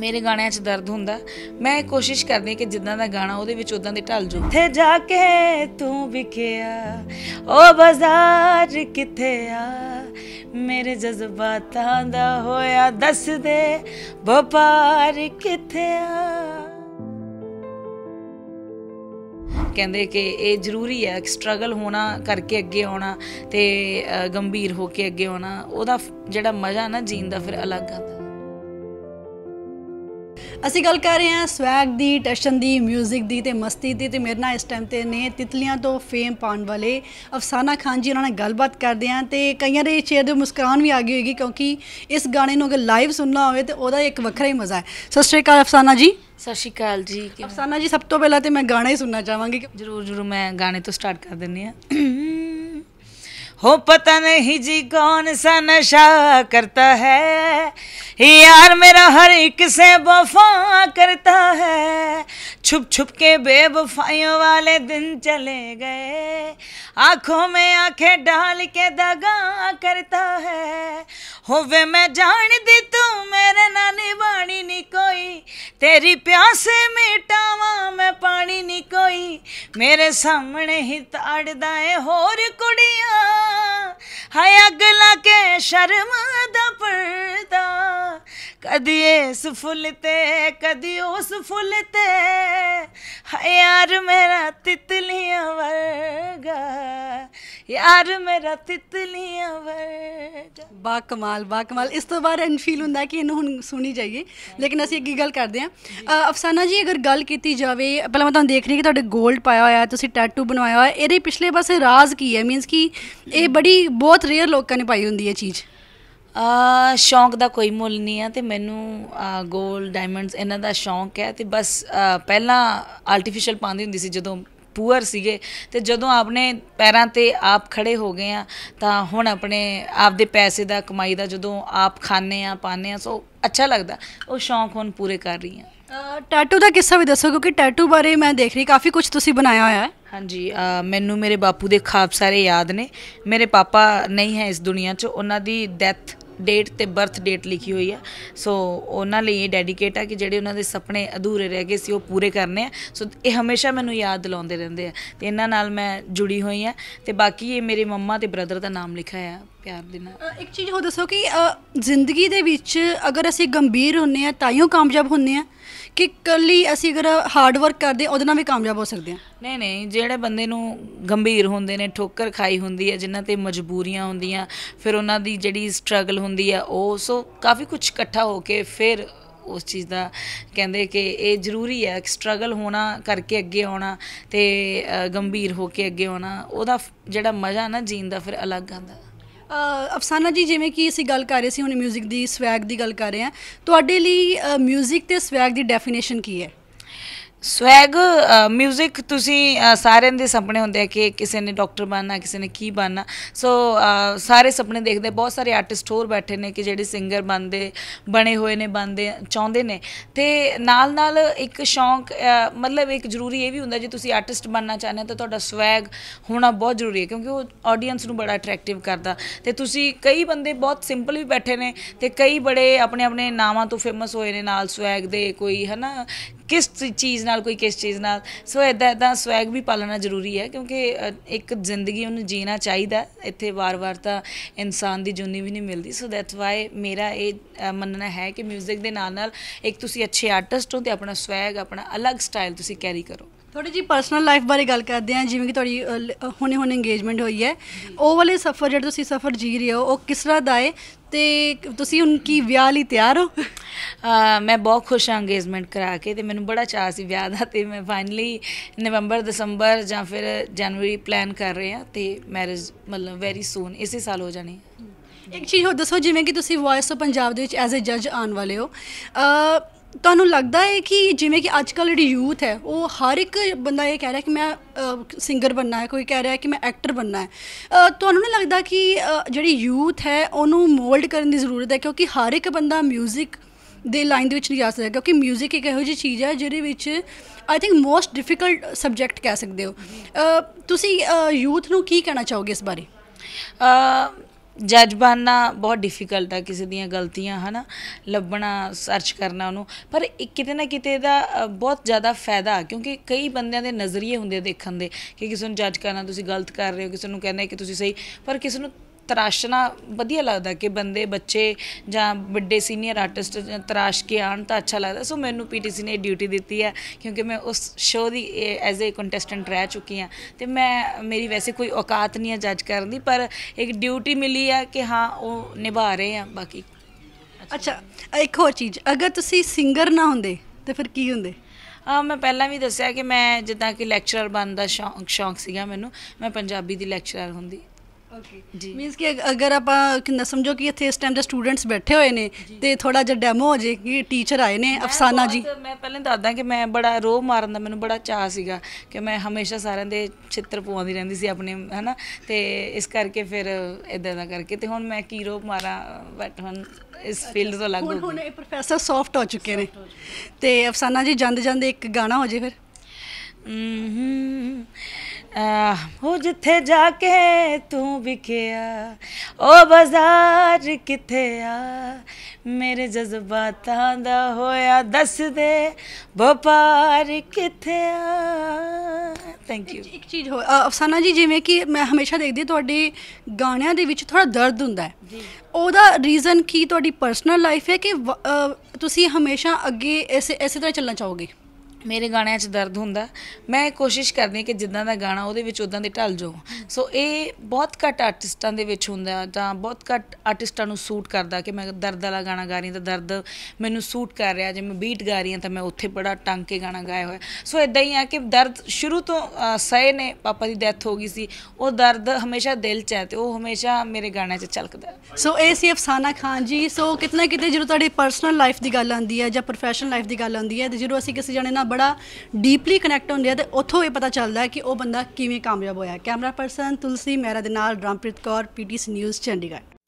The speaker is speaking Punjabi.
ਮੇਰੇ ਗਾਣਿਆਂ 'ਚ ਦਰਦ ਹੁੰਦਾ ਮੈਂ ਕੋਸ਼ਿਸ਼ ਕਰਦੀ ਕਿ ਜਿੱਦਾਂ ਦਾ ਗਾਣਾ ਉਹਦੇ ਵਿੱਚ ਉਦਾਂ ਦੇ ਢਲ ਜਾਉ ਤੇ ਜਾ ਕੇ ਤੂੰ ਵਿਖਿਆ ਉਹ ਬਾਜ਼ਾਰ ਕਿੱਥੇ ਆ ਮੇਰੇ ਜਜ਼ਬਾਤਾਂ ਦਾ ਹੋਇਆ ਦੱਸ ਦੇ ਵਪਾਰ ਕਿੱਥੇ ਆ ਕਹਿੰਦੇ ਕਿ ਇਹ ਜ਼ਰੂਰੀ ਹੈ ਸਟਰਗਲ ਹੋਣਾ ਕਰਕੇ ਅੱਗੇ ਆਉਣਾ ਤੇ ਗੰਭੀਰ ਹੋ ਕੇ ਅੱਗੇ ਆਉਣਾ ਉਹਦਾ ਜਿਹੜਾ ਮਜ਼ਾ ਨਾ ਜੀਣ ਦਾ ਫਿਰ ਅਲੱਗ ਆਉਂਦਾ ਅਸੀਂ ਗੱਲ ਕਰ ਰਹੇ ਹਾਂ ਸਵੈਗ ਦੀ ਟਸ਼ਨ ਦੀ 뮤직 ਦੀ ਤੇ ਮਸਤੀ ਦੀ ਤੇ ਮੇਰੇ ਨਾਲ ਇਸ ਟਾਈਮ ਤੇ ਨੇ ਤਿਤਲੀਆਂ ਤੋਂ ਫੇਮ ਪਾਉਣ ਵਾਲੇ ਅਫਸਾਨਾ ਖਾਨ ਜੀ ਉਹਨਾਂ ਨਾਲ ਗੱਲਬਾਤ ਕਰਦੇ ਹਾਂ ਤੇ ਕਈਆਂ ਦੇ ਚਿਹਰੇ ਤੇ ਮੁਸਕਰਾਨ ਵੀ ਆ ਗਈ ਹੋਏਗੀ ਕਿਉਂਕਿ ਇਸ ਗਾਣੇ ਨੂੰ ਅਗਰ ਲਾਈਵ ਸੁਣਨਾ ਹੋਵੇ ਤੇ ਉਹਦਾ ਇੱਕ ਵੱਖਰਾ ਹੀ ਮਜ਼ਾ ਹੈ ਸਤਿ ਸ਼੍ਰੀ ਅਕਾਲ ਅਫਸਾਨਾ ਜੀ ਸਤਿ ਸ਼੍ਰੀ ਅਕਾਲ ਜੀ ਅਫਸਾਨਾ ਜੀ ਸਭ ਤੋਂ ਪਹਿਲਾਂ ਤੇ ਮੈਂ ਗਾਣਾ ਹੀ ਸੁਣਨਾ ਚਾਹਾਂਗੀ ਜਰੂਰ ਜਰੂਰ ਮੈਂ ਗਾਣੇ ਤੋਂ ਸਟਾਰਟ ਕਰ ਦਿੰਨੀ ਆ ਹੋ ਪਤਾ ਨਹੀਂ ਜੀ ਕੌਣ सा ਕਰਤਾ ਹੈ यार मेरा हर एक से वफा करता है छुप छुप के बेवफाइयों वाले दिन चले गए आंखों में आंखें डाल के दगा करता है हो वे मैं जान दी तू मेरे नानी बाणी नी कोई तेरी प्यास मिटावा मैं पानी नी कोई मेरे सामने ही ताड़दा है होर कुड़िया हाय अगला के शर्म दा ਕਦੀ ਇਸ ਫੁੱਲ ਤੇ ਕਦੀ ਉਸ ਫੁੱਲ ਤੇ ਯਾਰ ਮੇਰਾ ਤਿਤਲੀਆਂ ਵਰਗਾ ਯਾਰ ਮੇਰਾ ਤਿਤਲੀਆਂ ਵਰਗਾ ਬਾ ਕਮਾਲ ਬਾ ਕਮਾਲ ਇਸ ਤੋਂ ਬਾਅਦ ਫੀਲ ਹੁੰਦਾ ਕਿ ਇਹਨੂੰ ਹੁਣ ਸੁਣੀ ਜਾਈਏ ਲੇਕਿਨ ਅਸੀਂ ਇੱਕ ਗੱਲ ਕਰਦੇ ਹਾਂ ਅਫਸਾਨਾ ਜੀ ਅਗਰ ਗੱਲ ਕੀਤੀ ਜਾਵੇ ਪਹਿਲਾਂ ਮੈਂ ਤੁਹਾਨੂੰ ਦੇਖ ਰਹੀ ਕਿ ਤੁਹਾਡੇ 골ਡ ਪਾਇਆ ਹੋਇਆ ਹੈ ਤੁਸੀਂ ਟੈਟੂ ਬਣਵਾਇਆ ਹੋਇਆ ਇਹਦੇ ਪਿਛਲੇ ਪਾਸੇ ਰਾਜ਼ ਕੀ ਹੈ ਮੀਨਸ ਕਿ ਇਹ ਬੜੀ ਬਹੁਤ ਰੇਅਰ ਲੋਕਾਂ ਨੇ ਪਾਈ ਹੁੰਦੀ ਹੈ ਚੀਜ਼ ਸ਼ੌਂਕ ਦਾ ਕੋਈ ਮੁੱਲ ਨਹੀਂ ਆ ਤੇ ਮੈਨੂੰ ਗੋਲ ਡਾਇਮੰਡਸ ਇਹਨਾਂ ਦਾ ਸ਼ੌਂਕ ਹੈ ਤੇ ਬਸ ਪਹਿਲਾਂ ਆਰਟੀਫੀਸ਼ੀਅਲ ਪਾਉਂਦੀ ਹੁੰਦੀ ਸੀ ਜਦੋਂ ਪੂਅਰ ਸੀਗੇ ਤੇ ਜਦੋਂ ਆਪਨੇ ਪੈਰਾਂ ਤੇ ਆਪ ਖੜੇ ਹੋ ਗਏ ਆ ਤਾਂ ਹੁਣ ਆਪਣੇ ਆਪਦੇ ਪੈਸੇ ਦਾ ਕਮਾਈ ਦਾ ਜਦੋਂ ਆਪ ਖਾਣੇ ਆ ਪਾਣੇ ਆ ਸੋ ਅੱਛਾ ਲੱਗਦਾ ਉਹ ਸ਼ੌਂਕ ਹੁਣ ਪੂਰੇ ਕਰ ਰਹੀ ਆ ਟੈਟੂ ਦਾ ਕਿੱਸਾ ਵੀ ਦੱਸੋ ਕਿਉਂਕਿ ਟੈਟੂ ਬਾਰੇ ਮੈਂ ਦੇਖ ਰਹੀ ਕਾਫੀ ਕੁਝ ਤੁਸੀਂ ਬਣਾਇਆ ਹੋਇਆ ਹੈ ਹਾਂਜੀ ਮੈਨੂੰ ਮੇਰੇ ਬਾਪੂ ਦੇ ਖਾਬ ਸਾਰੇ ਯਾਦ ਨੇ ਮੇਰੇ ਪਾਪਾ ਨਹੀਂ ਹੈ ਇਸ ਦੁਨੀਆ 'ਚ ਉਹਨਾਂ ਦੀ ਡੈਥ ਡੇਟ ਤੇ ਬਰਥ ਡੇਟ ਲਿਖੀ ਹੋਈ ਹੈ ਸੋ ਉਹਨਾਂ ਲਈ ਇਹ ਡੈਡੀਕੇਟ ਆ ਕਿ ਜਿਹੜੇ ਉਹਨਾਂ ਦੇ ਸੁਪਨੇ ਅਧੂਰੇ ਰਹਿ ਗਏ ਸੀ ਉਹ ਪੂਰੇ ਕਰਨੇ ਆ ਸੋ ਇਹ ਹਮੇਸ਼ਾ ਮੈਨੂੰ ਯਾਦ ਦਿਲਾਉਂਦੇ ਰਹਿੰਦੇ ਆ ਤੇ ਇਹਨਾਂ ਨਾਲ ਮੈਂ ਜੁੜੀ ਹੋਈ ਆ ਤੇ ਬਾਕੀ ਇਹ ਮੇਰੇ ਮੰਮਾ ਤੇ ਬ੍ਰਦਰ ਦਾ ਨਾਮ ਲਿਖਿਆ ਆ ਪਿਆਰ ਦੇ ਨਾਲ ਇੱਕ ਚੀਜ਼ ਹੋ ਦੱਸੋ ਕਿ ਜ਼ਿੰਦਗੀ ਦੇ ਵਿੱਚ ਅਗਰ ਅਸੀਂ ਗੰਭੀਰ ਹੁੰਨੇ ਆ ਤਾਈਓ ਕਾਮਯਾਬ ਹੁੰਨੇ ਆ ਕਿ ਕੱਲੀ ਅਸੀਂ ਅਗਰ ਹਾਰਡ ਵਰਕ ਕਰਦੇ ਉਹਦੇ ਨਾਲ ਵੀ ਕਾਮਯਾਬ ਹੋ ਸਕਦੇ ਆ ਨਹੀਂ ਨਹੀਂ ਜਿਹੜੇ ਬੰਦੇ ਨੂੰ ਗੰਭੀਰ ਹੁੰਦੇ ਨੇ ਠੋਕਰ ਖਾਈ ਹੁੰਦੀ ਹੈ ਜਿਨ੍ਹਾਂ ਤੇ ਮਜਬੂਰੀਆਂ ਹੁੰਦੀਆਂ ਫਿਰ ਉਹਨਾਂ ਦੀ ਜਿਹੜੀ ਸਟਰਗਲ ਹੁੰਦੀ ਹੈ ਉਹ ਸੋ ਕਾਫੀ ਕੁਝ ਇਕੱਠਾ ਹੋ ਕੇ ਫਿਰ ਉਸ ਚੀਜ਼ ਦਾ ਕਹਿੰਦੇ ਕਿ ਇਹ ਜ਼ਰੂਰੀ ਹੈ ਸਟਰਗਲ ਹੋਣਾ ਕਰਕੇ ਅੱਗੇ ਆਉਣਾ ਤੇ ਗੰਭੀਰ ਹੋ ਕੇ ਅੱਗੇ ਆਉਣਾ ਉਹਦਾ ਜਿਹੜਾ ਮਜ਼ਾ ਨਾ ਜੀਣ ਦਾ ਫਿਰ ਅਲੱਗ ਆਂਦਾ ਅਫਸਾਨਾ ਜੀ ਜਿਵੇਂ ਕਿ ਅਸੀਂ ਗੱਲ ਕਰ ਰਹੇ ਸੀ ਹੁਣ 뮤직 ਦੀ ਸਵੈਗ ਦੀ ਗੱਲ ਕਰ ਰਹੇ ਹਾਂ ਤੁਹਾਡੇ ਲਈ 뮤직 ਤੇ ਸਵੈਗ ਦੀ ਡੈਫੀਨੇਸ਼ਨ ਕੀ ਹੈ ਸਵੈਗ 뮤직 ਤੁਸੀਂ ਸਾਰਿਆਂ ਦੇ ਸੁਪਨੇ ਹੁੰਦੇ ਆ ਕਿ ਕਿਸੇ ਨੇ ਡਾਕਟਰ ਬਣਨਾ ਕਿਸੇ ਨੇ ਕੀ ਬਣਨਾ ਸੋ ਸਾਰੇ ਸੁਪਨੇ ਦੇਖਦੇ ਬਹੁਤ ਸਾਰੇ ਆਰਟਿਸਟ ਹੋਰ ਬੈਠੇ ਨੇ ਕਿ ਜਿਹੜੇ ਸਿੰਗਰ ਬਣਦੇ ਬਣੇ ਹੋਏ ਨੇ ਬਣਦੇ ਚਾਹੁੰਦੇ ਨੇ ਤੇ ਨਾਲ ਨਾਲ ਇੱਕ ਸ਼ੌਂਕ ਮਤਲਬ ਇੱਕ ਜ਼ਰੂਰੀ ਇਹ ਵੀ ਹੁੰਦਾ ਜੇ ਤੁਸੀਂ ਆਰਟਿਸਟ ਬਣਨਾ ਚਾਹੁੰਦੇ ਤਾਂ ਤੁਹਾਡਾ ਸਵੈਗ ਹੋਣਾ ਬਹੁਤ ਜ਼ਰੂਰੀ ਹੈ ਕਿਉਂਕਿ ਉਹ ਆਡੀਅנס ਨੂੰ ਬੜਾ ਅਟਰੈਕਟਿਵ ਕਰਦਾ ਤੇ ਤੁਸੀਂ ਕਈ ਬੰਦੇ ਬਹੁਤ ਸਿੰਪਲ ਵੀ ਬੈਠੇ ਨੇ ਤੇ ਕਈ ਬੜੇ ਆਪਣੇ ਆਪਣੇ ਨਾਵਾਂ ਤੋਂ ਫੇਮਸ ਹੋਏ ਨੇ ਨਾਲ ਸਵੈਗ ਦੇ ਕੋਈ ਹਨਾ ਕਿਸ ਚੀਜ਼ ਨਾਲ ਕੋਈ ਕਿਸ ਚੀਜ਼ ਨਾਲ ਸੋ ਇਦਾਂ ਇਦਾਂ ਸਵੈਗ ਵੀ ਪਾਲਣਾ ਜ਼ਰੂਰੀ ਹੈ ਕਿਉਂਕਿ ਇੱਕ ਜ਼ਿੰਦਗੀ ਉਹਨੂੰ ਜੀਣਾ ਚਾਹੀਦਾ ਇੱਥੇ ਵਾਰ-ਵਾਰ ਤਾਂ ਇਨਸਾਨ ਦੀ ਜੁਨੀ ਵੀ ਨਹੀਂ ਮਿਲਦੀ ਸੋ ਦੈਟਸ ਵਾਈ ਮੇਰਾ ਇਹ ਮੰਨਣਾ ਹੈ ਕਿ 뮤직 ਦੇ ਨਾਲ ਨਾਲ ਇੱਕ ਤੁਸੀਂ ਅੱਛੇ ਆਰਟਿਸਟ ਹੋ ਤੇ ਆਪਣਾ ਸਵੈਗ ਆਪਣਾ ਅਲੱਗ ਸਟਾਈਲ ਤੁਸੀਂ ਕੈਰੀ ਕਰੋ ਥੋੜੀ ਜੀ ਪਰਸਨਲ ਲਾਈਫ ਬਾਰੇ ਗੱਲ ਕਰਦੇ ਆ ਜਿਵੇਂ ਕਿ ਤੁਹਾਡੀ ਹੁਣੇ ਹੁਣੇ ਇੰਗੇਜਮੈਂਟ ਹੋਈ ਹੈ ਉਹ ਵਾਲੇ ਸਫਰ ਜਿਹੜਾ ਤੁਸੀਂ ਸਫਰ ਜੀ ਰਹੇ ਹੋ ਉਹ ਕਿਸ ਤਰ੍ਹਾਂ ਦਾ ਹੈ ਤੇ ਤੁਸੀਂ ਹੁਣ ਕੀ ਵਿਆਹ ਲਈ ਤਿਆਰ ਹੋ ਮੈਂ ਬਹੁਤ ਖੁਸ਼ ਹਾਂ ਇੰਗੇਜਮੈਂਟ ਕਰਾ ਕੇ ਤੇ ਮੈਨੂੰ ਬੜਾ ਚਾਹ ਸੀ ਵਿਆਹ ਦਾ ਤੇ ਮੈਂ ਫਾਈਨਲੀ ਨਵੰਬਰ ਦਸੰਬਰ ਜਾਂ ਫਿਰ ਜਨਵਰੀ ਪਲਾਨ ਕਰ ਰਹੇ ਆ ਤੇ ਮੈਰਿਜ ਮਤਲਬ ਵੈਰੀ ਸੂਨ ਇਸੇ ਸਾਲ ਹੋ ਜਾਣੀ ਇੱਕ ਚੀਜ਼ ਹੋ ਦੱਸੋ ਜਿਵੇਂ ਕਿ ਤੁਸੀਂ ਵੌਇਸ ਆਫ ਪੰਜਾਬ ਦੇ ਵਿੱਚ ਐਜ਼ ਅ ਜੱਜ ਆਉਣ ਵਾਲੇ ਹੋ ਅ ਤੁਹਾਨੂੰ ਲੱਗਦਾ ਹੈ ਕਿ ਜਿਵੇਂ ਕਿ ਅੱਜ ਕੱਲ੍ਹ ਜਿਹੜੀ ਯੂਥ ਹੈ ਉਹ ਹਰ ਇੱਕ ਬੰਦਾ ਇਹ ਕਹਿ ਰਿਹਾ ਕਿ ਮੈਂ ਸਿੰਗਰ ਬੰਨਾ ਹੈ ਕੋਈ ਕਹਿ ਰਿਹਾ ਕਿ ਮੈਂ ਐਕਟਰ ਬੰਨਾ ਹੈ ਤੁਹਾਨੂੰ ਨਹੀਂ ਲੱਗਦਾ ਕਿ ਜਿਹੜੀ ਯੂਥ ਹੈ ਉਹਨੂੰ ਮੋਲਡ ਕਰਨ ਦੀ ਜ਼ਰੂਰਤ ਹੈ ਕਿਉਂਕਿ ਹਰ ਇੱਕ ਬੰਦਾ 뮤직 ਦੇ ਲਾਈਨ ਦੇ ਵਿੱਚ ਨਹੀਂ ਜਾ ਸਕਦਾ ਕਿਉਂਕਿ 뮤직 ਇੱਕ ਇਹੋ ਜਿਹੀ ਚੀਜ਼ ਹੈ ਜਿਹਦੇ ਵਿੱਚ I think most difficult subject ਕਹਿ ਸਕਦੇ ਹੋ ਤੁਸੀਂ ਯੂਥ ਨੂੰ ਕੀ ਕਹਿਣਾ ਚਾਹੋਗੇ ਇਸ ਬਾਰੇ ਜੱਜ ਬਣਨਾ ਬਹੁਤ ਡਿਫਿਕਲਟ ਆ ਕਿਸੇ ਦੀਆਂ ਗਲਤੀਆਂ ਹਨਾ ਲੱਭਣਾ ਸਰਚ ਕਰਨਾ ਉਹਨੂੰ ਪਰ ਕਿਤੇ ਨਾ ਕਿਤੇ ਦਾ ਬਹੁਤ ਜ਼ਿਆਦਾ ਫਾਇਦਾ ਕਿਉਂਕਿ ਕਈ ਬੰਦਿਆਂ ਦੇ ਨਜ਼ਰੀਏ ਹੁੰਦੇ ਦੇਖਣ ਦੇ ਕਿ ਕਿਸੇ ਨੂੰ ਜੱਜ ਕਰਨਾ ਤੁਸੀਂ ਗਲਤ ਕਰ ਰਹੇ ਹੋ ਕਿਸੇ ਨੂੰ ਕਹਿੰਦੇ ਕਿ ਤੁਸੀਂ ਸਹੀ ਪਰ ਕਿਸੇ ਨੂੰ ਤਰਾਸ਼ਣਾ ਵਧੀਆ ਲੱਗਦਾ ਕਿ ਬੰਦੇ ਬੱਚੇ ਜਾਂ ਵੱਡੇ ਸੀਨੀਅਰ ਆਰਟਿਸਟ ਤਰਾਸ਼ ਕੇ ਆਣ ਤਾਂ ਅੱਛਾ ਲੱਗਦਾ ਸੋ ਮੈਨੂੰ ਪੀਟੀਸੀ ਨੇ ਡਿਊਟੀ ਦਿੱਤੀ ਹੈ ਕਿਉਂਕਿ ਮੈਂ ਉਸ ਸ਼ੋਅ ਦੀ ਐਜ਼ ਅ ਕੰਟੈਸਟੈਂਟ ਰਹਿ ਚੁੱਕੀ ਹਾਂ ਤੇ ਮੈਂ ਮੇਰੀ ਵੈਸੇ ਕੋਈ ਔਕਾਤ ਨਹੀਂ ਹੈ ਜੱਜ ਕਰਨ ਦੀ ਪਰ ਇੱਕ ਡਿਊਟੀ ਮਿਲੀ ਹੈ ਕਿ ਹਾਂ ਉਹ ਨਿਭਾ ਰਹੇ ਆ ਬਾਕੀ ਅੱਛਾ ਇੱਕ ਹੋਰ ਚੀਜ਼ ਅਗਰ ਤੁਸੀਂ ਸਿੰਗਰ ਨਾ ਹੁੰਦੇ ਤੇ ਫਿਰ ਕੀ ਹੁੰਦੇ ਆ ਮੈਂ ਪਹਿਲਾਂ ਵੀ ਦੱਸਿਆ ਕਿ ਮੈਂ ਜਿੱਦਾਂ ਕਿ ਲੈਕਚਰਰ ਬਣਨ ਦਾ ਸ਼ੌਂਕ ਸੀਗਾ ਮੈਨੂੰ ਮੈਂ ਪੰਜਾਬੀ ਦੀ ਲੈਕਚਰਰ ਹੁੰਦੀ ਓਕੇ ਜੀ ਮੀਨਸ ਕਿ ਅਗਰ ਆਪਾਂ ਕਿੰਨਾ ਸਮਝੋ ਕਿ ਇੱਥੇ ਇਸ ਟਾਈਮ ਦੇ ਸਟੂਡੈਂਟਸ ਬੈਠੇ ਹੋਏ ਨੇ ਤੇ ਥੋੜਾ ਜਿਹਾ ਡੈਮੋ ਹੋ ਜੇ ਕਿ ਟੀਚਰ ਆਏ ਨੇ ਅਫਸਾਨਾ ਜੀ ਮੈਂ ਪਹਿਲਾਂ ਦੱਸਦਾ ਕਿ ਮੈਂ ਬੜਾ ਰੋ ਮਾਰਨ ਦਾ ਮੈਨੂੰ ਬੜਾ ਚਾਹ ਸੀਗਾ ਕਿ ਮੈਂ ਹਮੇਸ਼ਾ ਸਾਰਿਆਂ ਦੇ ਚਿੱਤਰ ਪਵਾਉਂਦੀ ਰਹਿੰਦੀ ਸੀ ਆਪਣੇ ਹਨਾ ਤੇ ਇਸ ਕਰਕੇ ਫਿਰ ਇਦਾਂ ਦਾ ਕਰਕੇ ਤੇ ਹੁਣ ਮੈਂ ਕੀ ਰੋ ਮਾਰਾਂ ਬਟ ਹੁਣ ਇਸ ਫੀਲਡ ਤੋਂ ਲੱਗ ਹੁਣ ਇਹ ਪ੍ਰੋਫੈਸਰ ਸੌਫਟ ਹੋ ਚੁੱਕੇ ਨੇ ਤੇ ਅਫਸਾਨਾ ਜੀ ਜੰਦ ਜੰਦ ਇੱਕ ਗਾਣਾ ਹੋ ਜੇ ਫਿਰ ਹੂੰ ਹੋ ਜਿੱਥੇ ਜਾ ਕੇ ਤੂੰ ਵਿਖਿਆ ਉਹ ਬਾਜ਼ਾਰ ਕਿੱਥੇ ਆ ਮੇਰੇ ਜਜ਼ਬਾਤਾਂ ਦਾ ਹੋਇਆ ਦੱਸ ਦੇ ਵਪਾਰ ਕਿੱਥੇ ਆ ਥੈਂਕ ਯੂ ਇੱਕ ਚੀਜ਼ ਹੋ ਅਫਸਾਨਾ ਜੀ ਜਿਵੇਂ ਕਿ ਮੈਂ ਹਮੇਸ਼ਾ ਦੇਖਦੀ ਤੁਹਾਡੇ ਗਾਣਿਆਂ ਦੇ ਵਿੱਚ ਥੋੜਾ ਦਰਦ ਹੁੰਦਾ ਹੈ ਉਹਦਾ ਰੀਜ਼ਨ ਕੀ ਤੁਹਾਡੀ ਪਰਸਨਲ ਲਾਈਫ ਹੈ ਕਿ ਤੁਸੀਂ ਹਮੇਸ਼ਾ ਅੱਗੇ ਐਸੇ ਐਸੇ ਤਰ੍ਹਾਂ ਚੱਲਣਾ ਚਾਹੋਗੇ ਮੇਰੇ ਗਾਣਿਆਂ 'ਚ ਦਰਦ ਹੁੰਦਾ ਮੈਂ ਕੋਸ਼ਿਸ਼ ਕਰਦੀ ਕਿ ਜਿੱਦਾਂ ਦਾ ਗਾਣਾ ਉਹਦੇ ਵਿੱਚ ਉਦਾਂ ਦੇ ਢਲ ਜਾਓ ਸੋ ਇਹ ਬਹੁਤ ਘੱਟ ਆਰਟਿਸਟਾਂ ਦੇ ਵਿੱਚ ਹੁੰਦਾ ਤਾਂ ਬਹੁਤ ਘੱਟ ਆਰਟਿਸਟਾਂ ਨੂੰ ਸੂਟ ਕਰਦਾ ਕਿ ਮੈਂ ਦਰਦ ਵਾਲਾ ਗਾਣਾ ਗਾ ਰਹੀ ਤਾਂ ਦਰਦ ਮੈਨੂੰ ਸੂਟ ਕਰ ਰਿਹਾ ਜੇ ਮੈਂ ਬੀਟ ਗਾ ਰਹੀ ਹਾਂ ਤਾਂ ਮੈਂ ਉੱਥੇ ਬੜਾ ਟੰਗ ਕੇ ਗਾਣਾ ਗਾਇਆ ਹੋਇਆ ਸੋ ਇਦਾਂ ਹੀ ਆ ਕਿ ਦਰਦ ਸ਼ੁਰੂ ਤੋਂ ਸਏ ਨੇ ਪਾਪਾ ਦੀ ਡੈਥ ਹੋ ਗਈ ਸੀ ਉਹ ਦਰਦ ਹਮੇਸ਼ਾ ਦਿਲ 'ਚ ਹੈ ਤੇ ਉਹ ਹਮੇਸ਼ਾ ਮੇਰੇ ਗਾਣਿਆਂ 'ਚ ਚਲਕਦਾ ਸੋ ਇਹ ਸੀ ਅਫਸਾਨਾ ਖਾਨ ਜੀ ਸੋ ਕਿਤਨਾ ਕਿਤੇ ਜਦੋਂ ਤੁਹਾਡੀ ਪਰਸਨਲ ਲਾਈਫ ਦੀ ਗੱਲ ਆਉਂਦੀ ਹੈ ਜਾਂ ਪ੍ਰੋਫੈਸ਼ਨਲ ਲਾਈਫ ਦੀ ਗੱਲ ਆਉਂਦੀ ਹੈ ਤੇ ਜਦੋਂ ਅਸੀਂ ਕਿਸੇ ਜਣੇ ਨਾਲ ਬੜਾ ਡੀਪਲੀ ਕਨੈਕਟ ਹੁੰਦੇ ਆ ਤੇ ਉੱਥੋਂ ਇਹ ਪਤਾ ਚੱਲਦਾ ਕਿ ਉਹ ਬੰਦਾ ਕਿਵੇਂ ਕਾਮਯਾਬ ਹੋਇਆ ਕੈਮਰਾ ਪਰਸਨ ਤੁਲਸੀ ਮੇਰਾ ਦੇ ਨਾਲ ਰਾਮਪ੍ਰੀਤ ਕੌਰ ਪੀਟੀਸੀ ਨਿਊਜ਼ ਚੰਡੀਗੜ੍ਹ